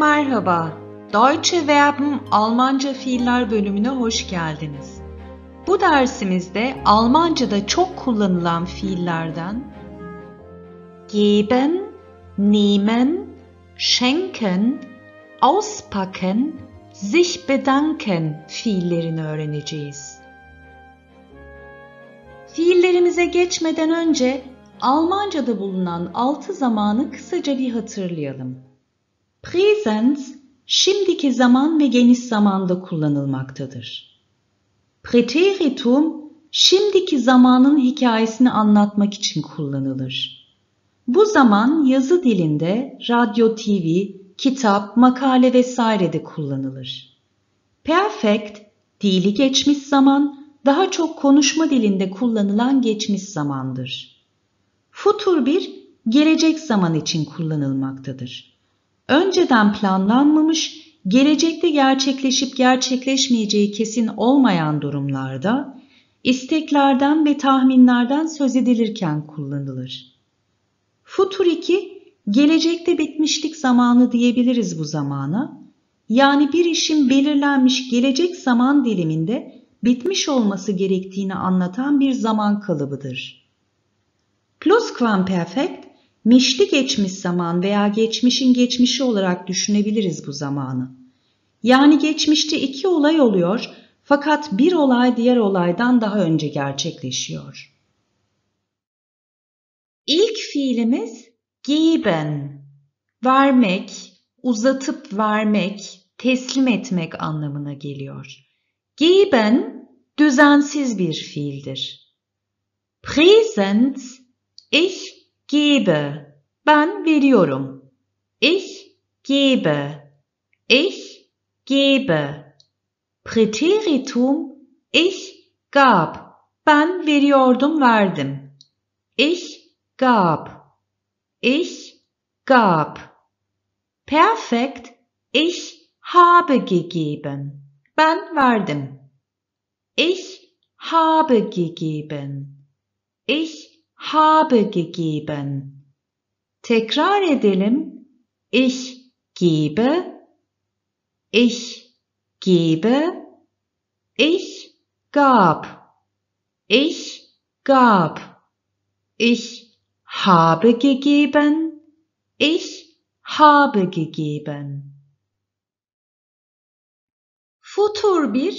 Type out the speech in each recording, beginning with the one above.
merhaba. Deutsche Verben Almanca fiiller bölümüne hoş geldiniz. Bu dersimizde Almanca'da çok kullanılan fiillerden geben, nehmen, schenken, auspacken, sich bedanken fiillerini öğreneceğiz. Fiillerimize geçmeden önce Almanca'da bulunan altı zamanı kısaca bir hatırlayalım. Present, şimdiki zaman ve geniş zamanda kullanılmaktadır. Preteritum şimdiki zamanın hikayesini anlatmak için kullanılır. Bu zaman yazı dilinde radyo, TV, kitap, makale vesairede kullanılır. Perfect, dili geçmiş zaman, daha çok konuşma dilinde kullanılan geçmiş zamandır. Futur bir gelecek zaman için kullanılmaktadır önceden planlanmamış, gelecekte gerçekleşip gerçekleşmeyeceği kesin olmayan durumlarda isteklerden ve tahminlerden söz edilirken kullanılır. Futur 2 gelecekte bitmişlik zamanı diyebiliriz bu zamana. Yani bir işin belirlenmiş gelecek zaman diliminde bitmiş olması gerektiğini anlatan bir zaman kalıbıdır. Plusquamperfect Mişli geçmiş zaman veya geçmişin geçmişi olarak düşünebiliriz bu zamanı. Yani geçmişte iki olay oluyor fakat bir olay diğer olaydan daha önce gerçekleşiyor. İlk fiilimiz geben, vermek, uzatıp vermek, teslim etmek anlamına geliyor. Geben düzensiz bir fiildir. Present ich gebe. Ben veriyorum. Ich gebe. Ich gebe. Präteritum ich gab. Ben veriyordum verdim. Ich gab. Ich gab. Perfekt. Ich habe gegeben. Ben verdim. Ich habe gegeben. Ich habe gegeben. Tekrar edelim. Ich gebe, ich gebe, ich gab, ich gab, ich habe gegeben, ich habe gegeben. Futur bir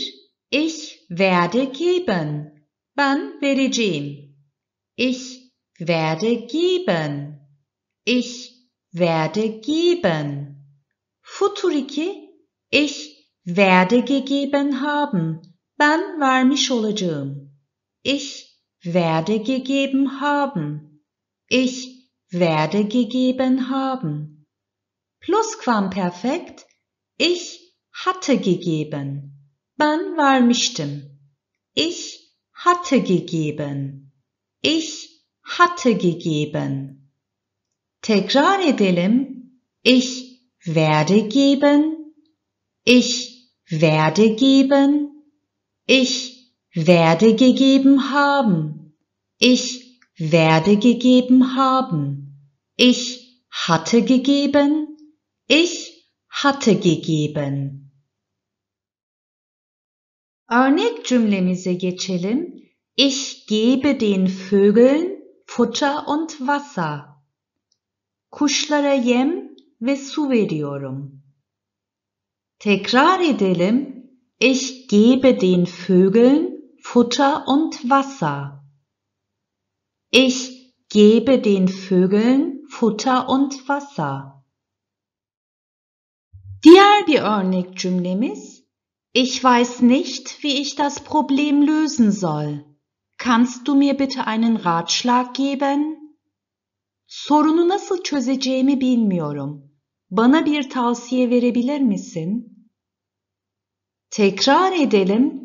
ich werde geben. Ben vereceğim. Ich werde geben. Ich werde geben. Futuriki ich werde gegeben haben. Ben vermiş olacağım. Ich werde gegeben haben. Ich werde gegeben haben. Plusquamperfekt. Ich hatte gegeben. Ben vermiştim. Ich hatte gegeben. Ich hatte gegeben. Tekrar edelim. Ich werde geben. Ich werde geben. Ich werde gegeben haben. Ich werde gegeben haben. Ich hatte gegeben. Ich hatte gegeben. Örnek cümlemize geçelim. Ich Gebe den Vögeln Futter und Wasser. Kuşlara yem ve su veriyorum. Tekrar edelim. Ich gebe den Vögeln Futter und Wasser. Ich gebe den Vögeln Futter und Wasser. Diğer bir örnek cümlemiz. Ich weiß nicht, wie ich das Problem lösen soll. Kannst du mir bitte einen Ratschlag geben? Sorunu nasıl çözeceğimi bilmiyorum. Bana bir tavsiye verebilir misin? Tekrar edelim.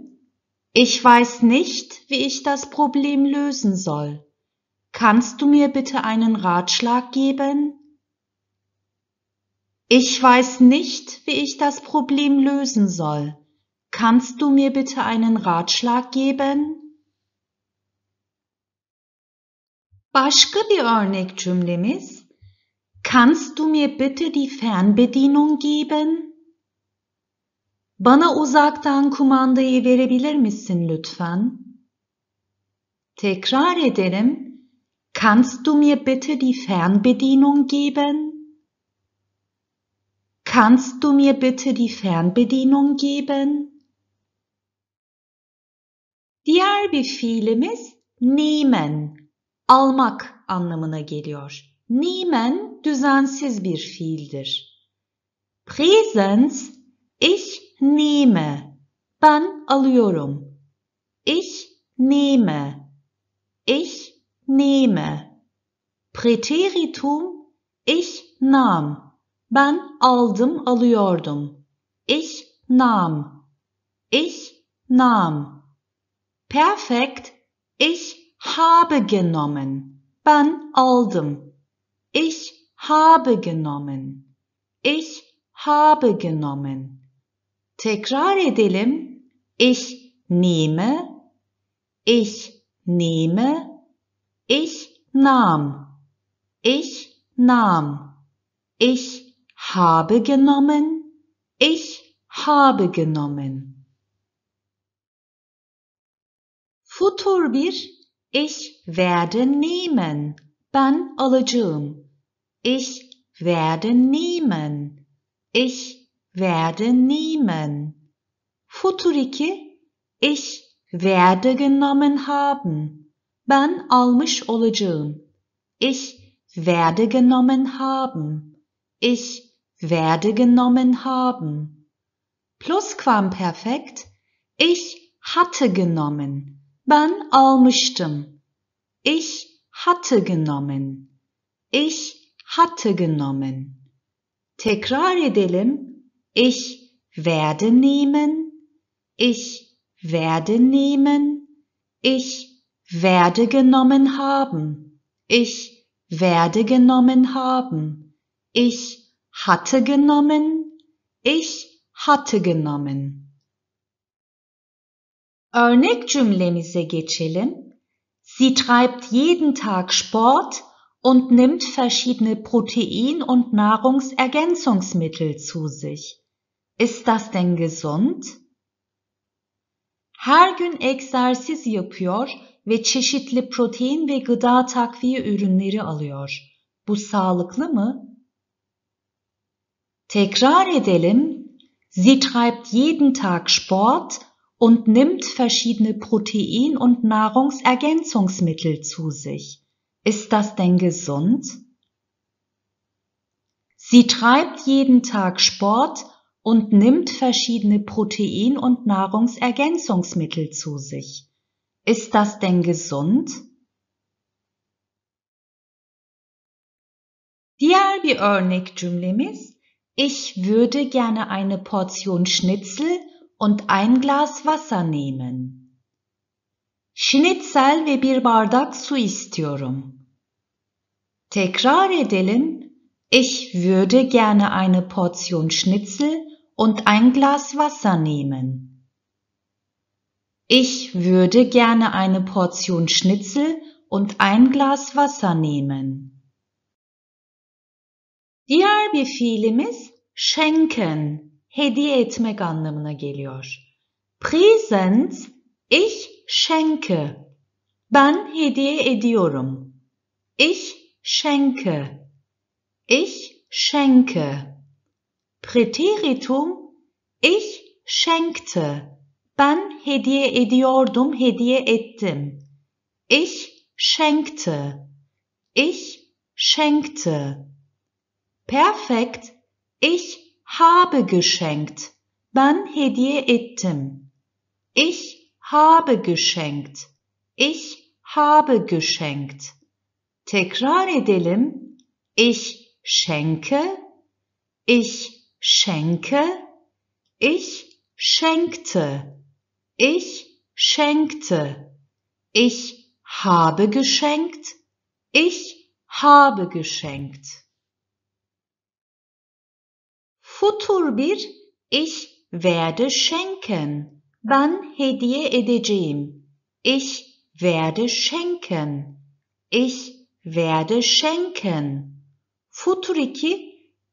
Ich weiß nicht, wie ich das Problem lösen soll. Kannst du mir bitte einen Ratschlag geben? Ich weiß nicht, wie ich das Problem lösen soll. Kannst du mir bitte einen Ratschlag geben? Başka bir örnek cümlemiz. Kannst du mir bitte die Fernbedienung geben? Bana uzaktan kumandayı verebilir misin lütfen? Tekrar edelim. Kannst du mir bitte die Fernbedienung geben? Kannst du mir bitte die Fernbedienung geben? Diğer bir fiilimiz nehmen almak anlamına geliyor. Nehmen düzensiz bir fiildir. Präsens ich nehme. Ben alıyorum. Ich nehme. Ich nehme. Präteritum ich nahm. Ben aldım, alıyordum. Ich nahm. Ich nahm. Perfekt ich habe genommen. Ben aldım. Ich habe genommen. Ich habe genommen. Tekrar edelim. Ich nehme. Ich nehme. Ich nahm. Ich nahm. Ich habe genommen. Ich habe genommen. Futur bir Ich werde nehmen. Ben alacağım. Ich werde nehmen. Ich werde nehmen. Futuriki ich werde genommen haben. Ben almış olacağım. Ich werde genommen haben. Ich werde genommen haben. Plusquamperfekt. Ich hatte genommen. Ben almıştım. Ich hatte genommen. Ich hatte genommen. Tekrar edelim. Ich werde nehmen. Ich werde nehmen. Ich werde genommen haben. Ich werde genommen haben. Ich hatte genommen. Ich hatte genommen. Örnek cümlemize geçelim. Sie treibt jeden Tag Sport und nimmt verschiedene Protein- und Nahrungsergänzungsmittel zu sich. Ist das denn gesund? Her gün egzersiz yapıyor ve çeşitli protein ve gıda takviye ürünleri alıyor. Bu sağlıklı mı? Tekrar edelim. Sie treibt jeden Tag Sport und nimmt verschiedene Protein- und Nahrungsergänzungsmittel zu sich. Ist das denn gesund? Sie treibt jeden Tag Sport und nimmt verschiedene Protein- und Nahrungsergänzungsmittel zu sich. Ist das denn gesund? Diğer bir örnek cümlemiz Ich würde gerne eine Portion Schnitzel und ein Glas Wasser nehmen. Schnitzel ve bir bardak su istiyorum. Tekrar edelim. Ich würde gerne eine Portion Schnitzel und ein Glas Wasser nehmen. Ich würde gerne eine Portion Schnitzel und ein Glas Wasser nehmen. Diğer bir fiilimiz schenken. hediye etmek anlamına geliyor. Präsent ich schenke. Ben hediye ediyorum. Ich schenke. Ich schenke. Präteritum ich schenkte. Ben hediye ediyordum, hediye ettim. Ich schenkte. Ich schenkte. Perfekt. Ich habe geschenkt. Ben hediye ettim. Ich habe geschenkt. Ich habe geschenkt. Tekrar edelim. Ich schenke. Ich schenke. Ich schenkte. Ich schenkte. Ich habe geschenkt. Ich habe geschenkt futur bir ich werde schenken. Ben hediye edeceğim. Ich werde schenken. Ich werde schenken. Futur iki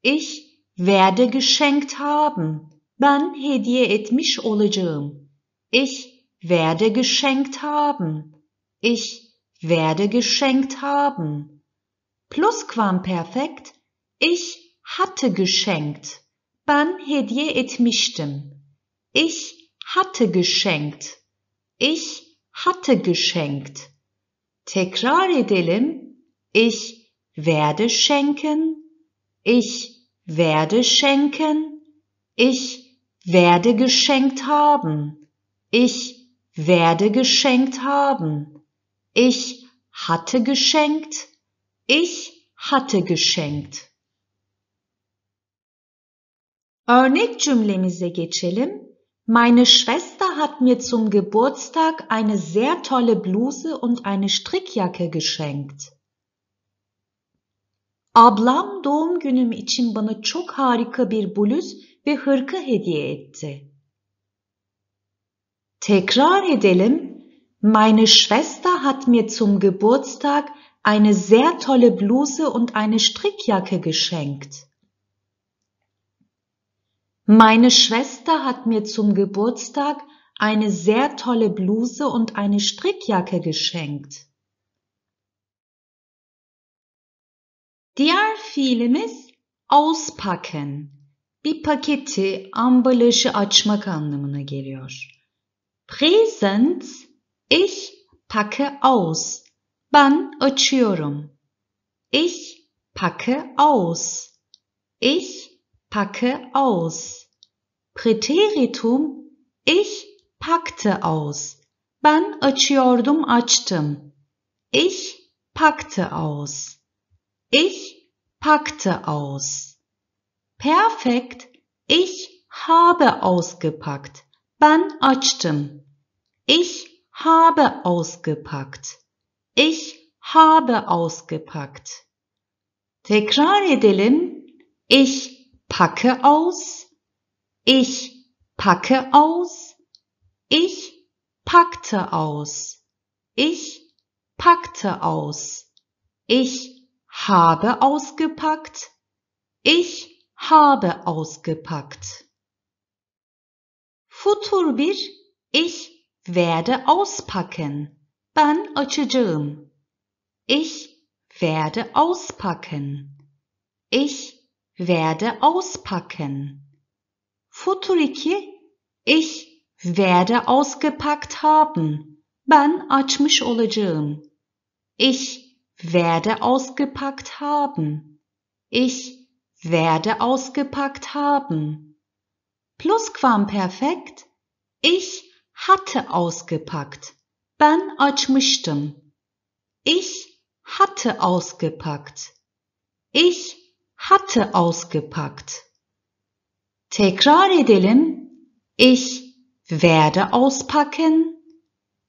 ich werde geschenkt haben. Ben hediye etmiş olacağım. Ich werde geschenkt haben. Ich werde geschenkt haben. Plusquamperfekt. Ich hatte geschenkt. Ben hediye etmiştim. Ich hatte geschenkt. Ich hatte geschenkt. Tekrar edelim. Ich werde schenken. Ich werde schenken. Ich werde geschenkt haben. Ich werde geschenkt haben. Ich hatte geschenkt. Ich hatte geschenkt. Örnek cümlemize geçelim. Meine Schwester hat mir zum Geburtstag eine sehr tolle Bluse und eine Strickjacke geschenkt. Ablam doğum günüm için bana çok harika bir bluz ve hırka hediye etti. Tekrar edelim. Meine Schwester hat mir zum Geburtstag eine sehr tolle Bluse und eine Strickjacke geschenkt. Meine Schwester hat mir zum Geburtstag eine sehr tolle Bluse und eine Strickjacke geschenkt. Diğer fiilimiz auspacken. Bir paketi, ambalajı açmak anlamına geliyor. Present ich packe aus. Ben açıyorum. Ich packe aus. Ich packe aus. Präteritum ich packte aus. Ben açıyordum açtım. Ich packte aus. Ich packte aus. Perfekt. Ich habe ausgepackt. Ben açtım. Ich habe ausgepackt. Ich habe ausgepackt. Tekrar edelim. Ich packe aus, ich packe aus, ich packte aus, ich packte aus, ich habe ausgepackt, ich habe ausgepackt. Futur bir, ich werde auspacken. Ben açacağım. Ich werde auspacken. Ich werde auspacken. Futuriki ich werde ausgepackt haben. Ben açmış olacağım. Ich werde ausgepackt haben. Ich werde ausgepackt haben. Plusquamperfekt. Ich hatte ausgepackt. Ben açmıştım. Ich hatte ausgepackt. Ich hatte ausgepackt. Tekrar edelim. Ich werde auspacken.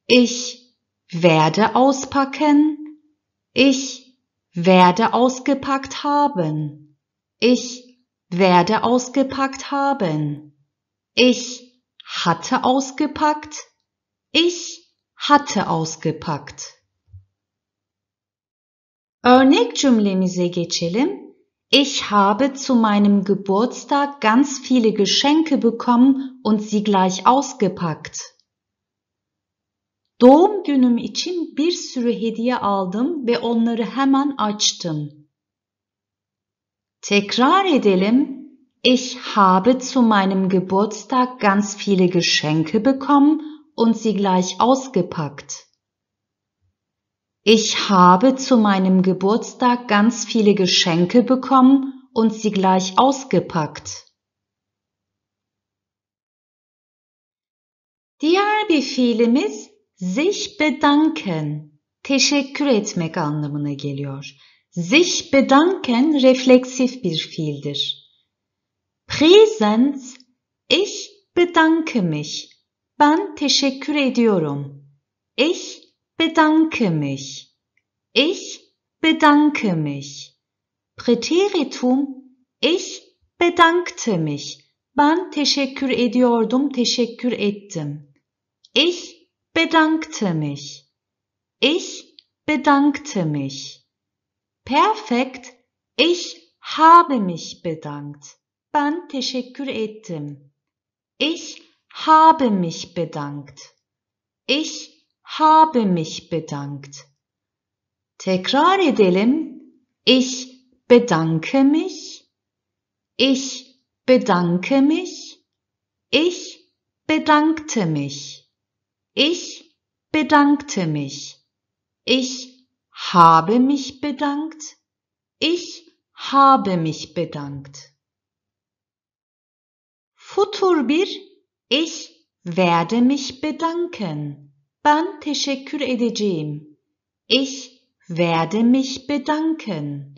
Ich werde auspacken. Ich werde ausgepackt haben. Ich werde ausgepackt haben. Ich hatte ausgepackt. Ich hatte ausgepackt. Örnek cümlemize geçelim ich habe zu meinem Geburtstag ganz viele Geschenke bekommen und sie gleich ausgepackt. Doğum günüm için bir sürü hediye aldım ve onları hemen açtım. Tekrar edelim. Ich habe zu meinem Geburtstag ganz viele Geschenke bekommen und sie gleich ausgepackt. Ich habe zu meinem Geburtstag ganz viele Geschenke bekommen und sie gleich ausgepackt. Diğer bir fiilimiz sich bedanken. Teşekkür etmek anlamına geliyor. Sich bedanken refleksif bir fiildir. Präsens ich bedanke mich. Ben teşekkür ediyorum. Ich bedanke mich. Ich bedanke mich. Präteritum ich bedankte mich. Ben teşekkür ediyordum, teşekkür ettim. Ich bedankte mich. Ich bedankte mich. Perfekt. Ich habe mich bedankt. Ben teşekkür ettim. Ich habe mich bedankt. Ich habe mich bedankt. Tekrar edelim. Ich bedanke mich. Ich bedanke mich. Ich bedankte mich. Ich bedankte mich. Ich habe mich bedankt. Ich habe mich bedankt. Futur bir. Ich werde mich bedanken. Ben teşekkür edeceğim. Ich werde mich bedanken.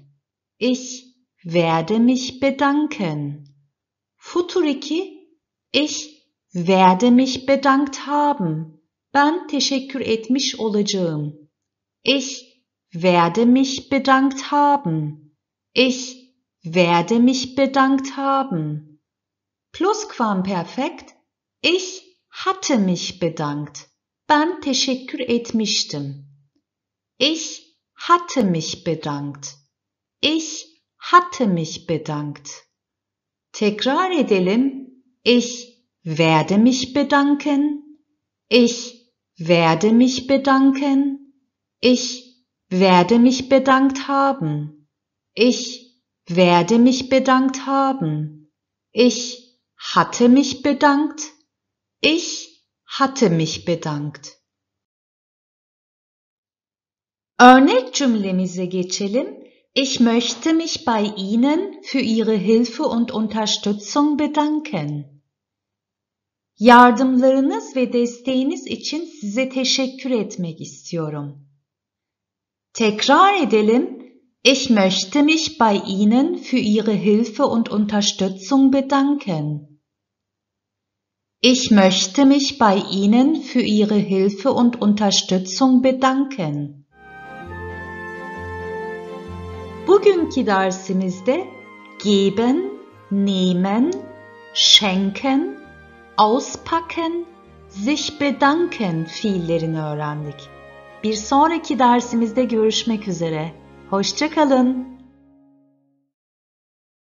Ich werde mich bedanken. Futuriki, ich werde mich bedankt haben. Ben teşekkür etmiş olacağım. Ich werde mich bedankt haben. Ich werde mich bedankt haben. Plusquamperfekt, ich hatte mich bedankt. Ben teşekkür etmiştim. Ich hatte mich bedankt. Ich hatte mich bedankt. Tekrar edelim. Ich werde mich bedanken. Ich werde mich bedanken. Ich werde mich bedankt haben. Ich werde mich bedankt haben. Ich hatte mich bedankt. Ich hatte mich bedankt. Örnek cümlemize geçelim. Ich möchte mich bei Ihnen für Ihre Hilfe und Unterstützung bedanken. Yardımlarınız ve desteğiniz için size teşekkür etmek istiyorum. Tekrar edelim. Ich möchte mich bei Ihnen für Ihre Hilfe und Unterstützung bedanken. Ich möchte mich bei Ihnen für Ihre Hilfe und Unterstützung bedanken. Bugünkü dersimizde geben, nehmen, schenken, auspacken, sich bedanken fiillerini öğrendik. Bir sonraki dersimizde görüşmek üzere. Hoşçakalın.